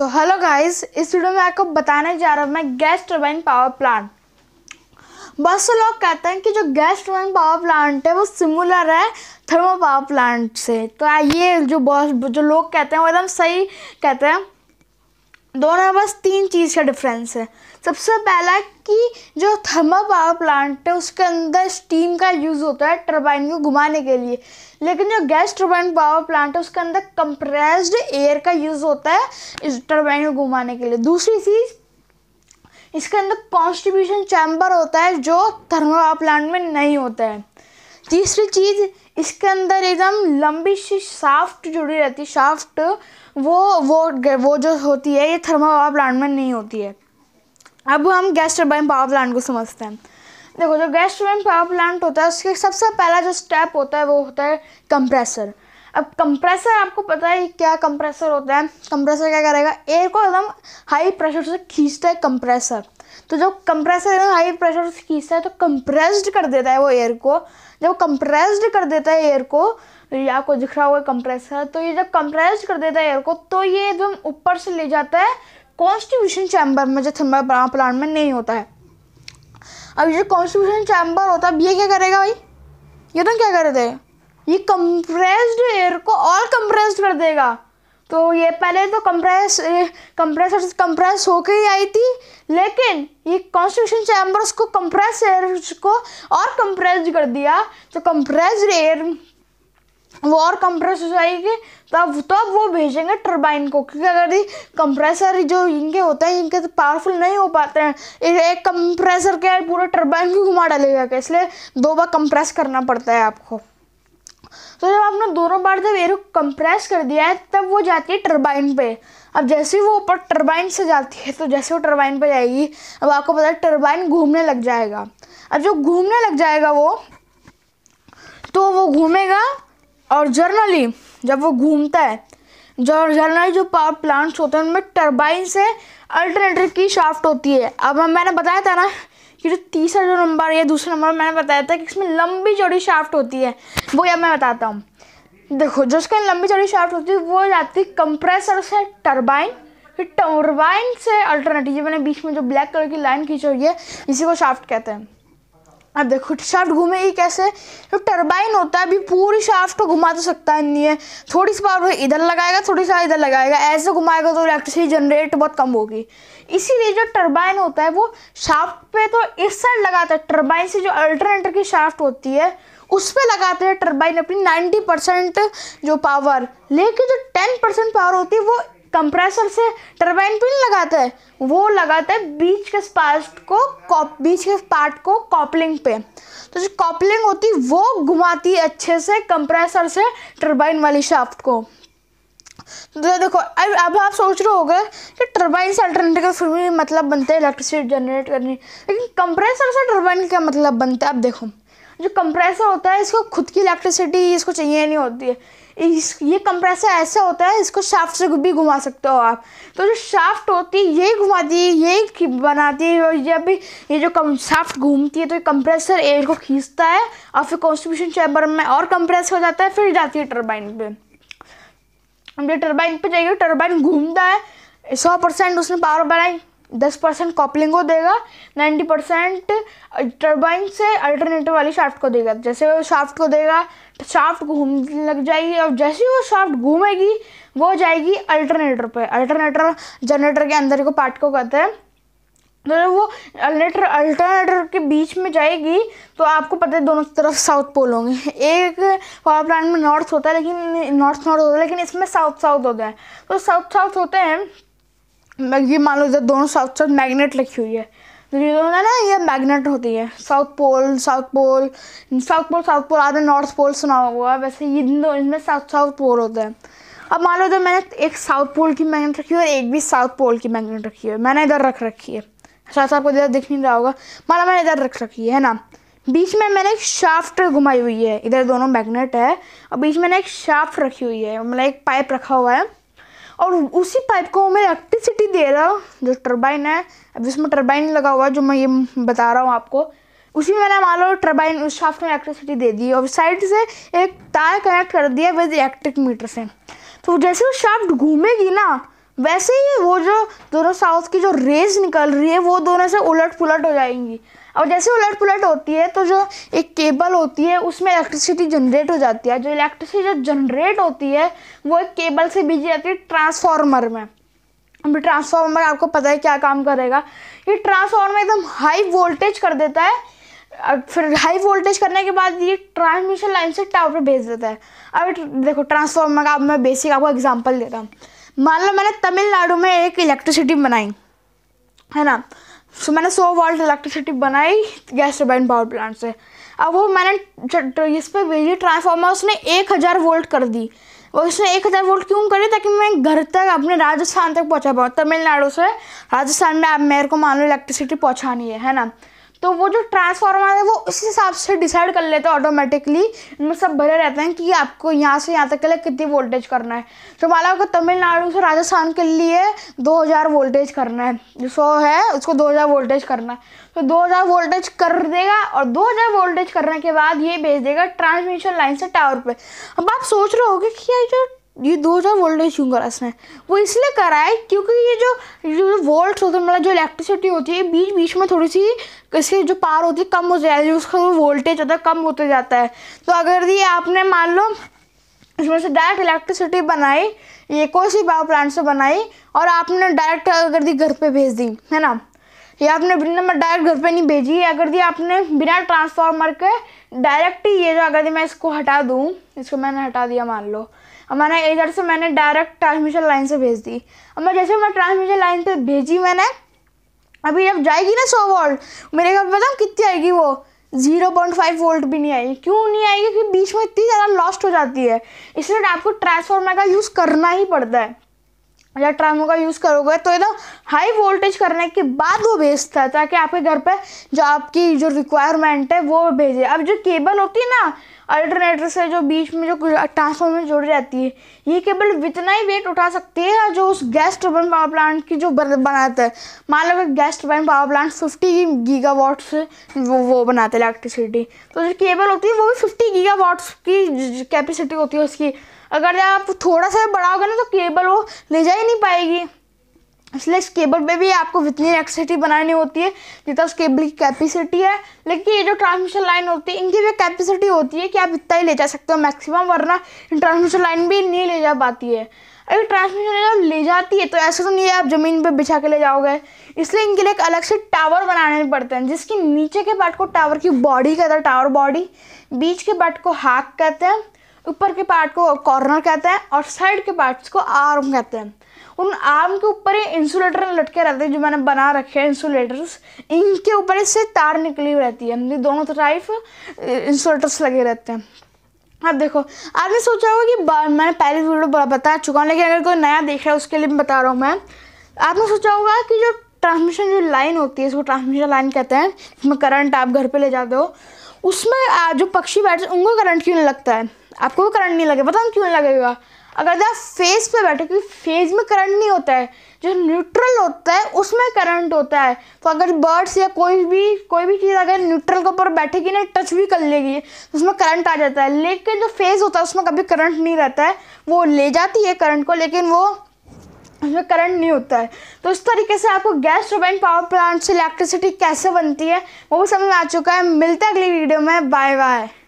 तो hello guys इस video में आपको बताने जा रहा हूँ मैं गैस टर्बाइन पावर प्लांट बहुत से लोग कहते हैं कि जो गैस टर्बाइन पावर प्लांट है वो सिमुलर है थर्मो पावर प्लांट से तो ये जो बहुत जो लोग कहते हैं वो एकदम सही कहते हैं दोनों में बस तीन चीज़ का डिफरेंस है सबसे पहला कि जो थर्मल पावर प्लांट है उसके अंदर स्टीम का यूज़ होता है टर्बाइन को घुमाने के लिए लेकिन जो गैस टर्बाइन पावर प्लांट है उसके अंदर कंप्रेस्ड एयर का यूज़ होता है इस टर्बाइन को घुमाने के लिए दूसरी चीज़ इसके अंदर कॉन्स्टिब्यूशन चैम्बर होता है जो थर्मल पावर प्लांट में नहीं होता है तीसरी चीज़ इसके अंदर एकदम लंबी सी शाफ्ट जुड़ी रहती है शाफ्ट वो वो वो जो होती है ये थर्मल पावर प्लांट में नहीं होती है अब हम गैस टर्बाइन पावर प्लांट को समझते हैं देखो जो गैस टर्बाइन पावर प्लांट होता है उसके सबसे पहला जो स्टेप होता है वो होता है कंप्रेसर अब कंप्रेसर आपको पता है क्या कंप्रेसर होता है कंप्रेसर क्या करेगा एयर को एकदम हाई प्रेशर से खींचता है कंप्रेसर तो जब कंप्रेसर है ना हाई प्रेशर से खींचता है तो कंप्रेस्ड कर देता है वो एयर को जब कंप्रेस्ड कर देता है एयर को ये आपको दिख रहा होगा कंप्रेसर तो ये जब कंप्रेस्ड कर देता है एयर को तो ये एकदम ऊपर से ले जाता है कॉन्स्टिट्यूशन चैम्बर में जो थर्मल पावर प्लांट में नहीं होता है अब ये कॉन्स्टिट्यूशन चैम्बर होता है अब ये क्या करेगा भाई ये तो क्या कर दे ये कंप्रेस्ड एयर को और कंप्रेस्ड कर देगा तो ये पहले तो कंप्रेस कंप्रेसर कंप्रेस होके ही आई थी लेकिन ये कॉन्स्टिट्यूशन चैम्बर्स को कंप्रेस एयर को और कंप्रेस कर दिया तो कंप्रेस एयर वो और कंप्रेस हो जाएगी तब तब वो भेजेंगे टर्बाइन को क्योंकि अगर ये कंप्रेसर जो इनके होते हैं इनके तो पावरफुल नहीं हो पाते हैं एक कंप्रेसर के पूरा टर्बाइन भी घुमा डालेगा इसलिए दो बार कंप्रेस करना पड़ता है आपको तो जब आपने दोनों बार जब एयर को कंप्रेस कर दिया है तब वो जाती है टर्बाइन पे अब जैसे ही वो ऊपर टर्बाइन से जाती है तो जैसे वो टर्बाइन पे जाएगी अब आपको पता है टर्बाइन घूमने लग जाएगा अब जो घूमने लग जाएगा वो तो वो घूमेगा और जर्नली जब वो घूमता है जो जर्नली जो पावर प्लांट्स होते हैं उनमें टर्बाइन से अल्टरनेटर की शाफ्ट होती है अब मैंने बताया था ना ये जो तीसरा जो नंबर या दूसरा नंबर मैंने बताया था कि इसमें लंबी चौड़ी शाफ्ट होती है वो यार मैं बताता हूँ देखो जो उसके लंबी चौड़ी शाफ्ट होती है वो जाती है कंप्रेसर से टर्बाइन फिर टर्बाइन से अल्टरनेटिव मैंने बीच में जो ब्लैक कलर की लाइन खींची हुई है इसी को शाफ्ट कहते हैं अब देखो शाफ्ट घूमेगी कैसे जो तो होता है अभी पूरी शाफ्ट को घुमा तो सकता है नहीं है थोड़ी सी पावर इधर लगाएगा थोड़ी सा इधर लगाएगा ऐसे घुमाएगा तो इलेक्ट्रिसिटी जनरेट बहुत कम होगी इसीलिए जो टर्बाइन होता है वो शाफ्ट पे तो इस साइड लगाता है टर्बाइन से जो अल्टरनेटर की शाफ्ट होती है उस पर लगाते हैं टर्बाइन अपनी नाइन्टी परसेंट जो पावर लेकिन जो टेन परसेंट पावर होती है वो कंप्रेसर से टरबाइन पिन लगाता है वो लगाता है बीच के पार्ट को बीच के पार्ट को कॉपलिंग पे तो जो कॉपलिंग होती है वो घुमाती है अच्छे से कंप्रेसर से टर्बाइन वाली शाफ्ट को तो देखो अब अब आप सोच रहे होगे कि टर्बाइन से अल्टरनेटिव फिर भी मतलब बनते हैं इलेक्ट्रिसिटी जनरेट करनी लेकिन कंप्रेसर से टर्बाइन का मतलब बनता है अब देखो जो कंप्रेसर होता है इसको खुद की इलेक्ट्रिसिटी इसको चाहिए नहीं होती है इस ये कंप्रेसर ऐसा होता है इसको शाफ्ट से भी घुमा सकते हो आप तो जो शाफ्ट होती है यही घुमाती है यही बनाती है और जब भी ये जो कम शाफ्ट घूमती है तो ये कंप्रेसर एयर को खींचता है और फिर कॉन्स्टिट्यूशन चैम्बर में और कंप्रेस हो जाता है फिर जाती है टर्बाइन पे हम जो टर्बाइन पे जाइए टर्बाइन घूमता है सौ परसेंट उसने पावर बनाई दस परसेंट कॉपलिंग को देगा नाइन्टी परसेंट टर्बाइन से अल्टरनेटर वाली शाफ्ट को देगा जैसे वो शाफ्ट को देगा शाफ्ट घूमने लग जाएगी और जैसे वो शाफ्ट घूमेगी वो जाएगी अल्टरनेटर पे अल्टरनेटर जनरेटर के अंदर को पार्ट को कहते हैं तो वो अल्टरनेटर अल्टरनेटर के बीच में जाएगी तो आपको पता है दोनों तरफ साउथ पोल होंगे एक पावर प्लांट में नॉर्थ होता है लेकिन नॉर्थ नॉर्थ होता है लेकिन इसमें साउथ साउथ होता है तो साउथ साउथ होते हैं ये मान लो इधर दोनों साउथ साउथ मैग्नेट रखी हुई है तो ये दोनों ना ये मैग्नेट होती है south pole south pole south pole south pole आधा नॉर्थ पोल सुना हुआ है वैसे ये इन दोनों इनमें साउथ साउथ पोल होता है अब मान लो इधर मैंने एक साउथ पोल की मैग्नेट रखी है और एक भी साउथ पोल की मैग्नेट रखी है मैंने इधर रख रखी है साथ आपको इधर दिख नहीं रहा होगा मान लो मैंने इधर रख रखी है ना बीच में मैंने एक शाफ्ट घुमाई हुई है इधर दोनों मैग्नेट है और बीच में मैंने एक शाफ्ट रखी हुई है मतलब एक पाइप रखा हुआ है और उसी पाइप को मैं इलेक्ट्रिसिटी दे रहा हूँ जो टर्बाइन है अब इसमें टर्बाइन लगा हुआ है जो मैं ये बता रहा हूँ आपको उसी में मैंने मान लो टर्बाइन उस शाफ्ट में इलेक्ट्रिसिटी दे दी और साइड से एक तार कनेक्ट कर दिया विद इलेक्ट्रिक मीटर से तो जैसे वो शाफ्ट घूमेगी ना वैसे ही वो जो दोनों साउथ की जो रेज निकल रही है वो दोनों से उलट पुलट हो जाएंगी और जैसे उलट पुलट होती है तो जो एक केबल होती है उसमें इलेक्ट्रिसिटी जनरेट हो जाती है जो इलेक्ट्रिसिटी जो जनरेट होती है वो एक केबल से भेजी जाती है ट्रांसफार्मर में अभी ट्रांसफार्मर आपको पता है क्या काम करेगा ये ट्रांसफार्मर एकदम हाई वोल्टेज कर देता है फिर हाई वोल्टेज करने के बाद ये ट्रांसमिशन लाइन से टावर भेज देता है अब देखो ट्रांसफार्मर का मैं बेसिक आपको एग्जांपल देता हूँ मान लो मैंने तमिलनाडु में एक इलेक्ट्रिसिटी बनाई है ना सो मैंने सौ वोल्ट इलेक्ट्रिसिटी बनाई गैस टर्बाइन पावर प्लांट से अब वो मैंने तो इस पर बिजली ट्रांसफार्मर उसने एक हज़ार वोल्ट कर दी और उसने एक हज़ार वोल्ट क्यों करी ताकि मैं घर तक अपने राजस्थान तक पहुंचा पाऊँ तमिलनाडु से राजस्थान में आप मेरे को मान लो इलेक्ट्रिसिटी पहुँचानी है है ना तो वो जो ट्रांसफार्मर है वो उस हिसाब से डिसाइड कर लेते हैं ऑटोमेटिकली इनमें सब भरे रहते हैं कि आपको यहाँ से यहाँ तक के लिए कितनी वोल्टेज करना है तो मान लो तमिलनाडु से राजस्थान के लिए 2000 वोल्टेज करना है जो सो है उसको 2000 वोल्टेज करना है तो 2000 वोल्टेज कर देगा और 2000 वोल्टेज करने के बाद ये भेज देगा ट्रांसमिशन लाइन से टावर पर अब आप सोच रहे हो कि ये जो ये दो हज़ार वोल्टेज क्यों करा इसने वो इसलिए करा है क्योंकि ये जो जो वोल्ट होते हैं मतलब जो इलेक्ट्रिसिटी होती है बीच बीच में थोड़ी सी इसकी जो पार होती है कम हो जाती है उसका वोल्टेज ज़्यादा कम होते जाता है तो अगर ये आपने मान लो इसमें से डायरेक्ट इलेक्ट्रिसिटी बनाई ये कोई सी पावर प्लांट से बनाई और आपने डायरेक्ट अगर दी घर पे भेज दी है ना ये आपने बिना नंबर डायरेक्ट घर पे नहीं भेजी है अगर दी आपने बिना ट्रांसफार्मर के डायरेक्ट ही ये जो अगर दी मैं इसको हटा दूँ इसको मैंने हटा दिया मान लो अब मैंने इधर से मैंने डायरेक्ट ट्रांसमिशन लाइन से भेज दी अब मैं जैसे मैं ट्रांसमिशन लाइन पर भेजी मैंने अभी जब जाएगी ना सौ वोल्ट मेरे घर पता कितनी आएगी वो जीरो पॉइंट फाइव वोल्ट भी नहीं आएगी क्यों नहीं आएगी क्योंकि बीच में इतनी ज़्यादा लॉस्ट हो जाती है इसलिए आपको ट्रांसफार्मर का यूज़ करना ही पड़ता है या ट्रामो का यूज़ करोगे तो एकदम हाई वोल्टेज करने के बाद वो भेजता है ताकि आपके घर पे जो आपकी जो रिक्वायरमेंट है वो भेजे अब जो केबल होती है ना अल्टरनेटर से जो बीच में जो ट्रांसफॉर्मर जुड़ जाती है ये केबल जितना ही वेट उठा सकती है जो उस गैस टर्बाइन पावर प्लांट की जो बनाता है मान लो कि gas turbine power plant fifty giga watt से वो वो बनाते हैं इलेक्ट्रिसिटी तो जो केबल होती है वो भी फिफ्टी गीगा वाट्स की कैपेसिटी होती है उसकी अगर आप थोड़ा सा बड़ा होगा ना तो केबल वो ले जा ही नहीं पाएगी इसलिए इस केबल पे भी आपको जितनी इलेक्ट्रिसिटी बनानी होती है जितना उस केबल की कैपेसिटी है लेकिन ये जो ट्रांसमिशन लाइन होती है इनकी भी कैपेसिटी होती है कि आप इतना ही ले जा सकते हो मैक्सिमम वरना ट्रांसमिशन लाइन भी नहीं ले जा पाती है अगर ट्रांसमिशन लाइन ले जाती है तो ऐसा तो नहीं है आप ज़मीन पर बिछा के ले जाओगे इसलिए इनके लिए एक अलग से टावर बनाने पड़ते हैं जिसके नीचे के पार्ट को टावर की बॉडी कहते हैं टावर बॉडी बीच के पार्ट को हाक कहते हैं ऊपर के पार्ट को कॉर्नर कहते हैं और साइड के पार्ट्स को आर्म कहते हैं उन आर्म के ऊपर ही इंसुलेटर लटके रहते हैं जो मैंने बना रखे हैं इंसुलेटर्स इनके ऊपर इससे तार निकली हुई रहती है मतलब दोनों तरफ इंसुलेटर्स लगे रहते हैं अब देखो आपने सोचा होगा कि मैंने पहले वीडियो बता चुका हूँ लेकिन अगर कोई नया देख रहा है उसके लिए मैं बता रहा हूँ मैं आपने सोचा होगा कि जो ट्रांसमिशन जो लाइन होती है इसको ट्रांसमिशन लाइन कहते हैं जिसमें करंट आप घर पे ले जाते हो उसमें जो पक्षी बैठते हैं उनको करंट क्यों नहीं लगता है आपको भी करंट नहीं लगेगा बताऊँ क्यों लगेगा अगर आप फेस पे बैठे क्योंकि फेज में करंट नहीं होता है जो न्यूट्रल होता है उसमें करंट होता है तो अगर बर्ड्स या कोई भी कोई भी चीज़ अगर न्यूट्रल के ऊपर बैठेगी ना टच भी कर लेगी तो उसमें करंट आ जाता है लेकिन जो फेज होता है उसमें कभी करंट नहीं रहता है वो ले जाती है करंट को लेकिन वो उसमें करंट नहीं होता है तो इस तरीके से आपको गैस टर्बाइन पावर प्लांट से इलेक्ट्रिसिटी कैसे बनती है वो भी समझ में आ चुका है मिलता है अगली वीडियो में बाय बाय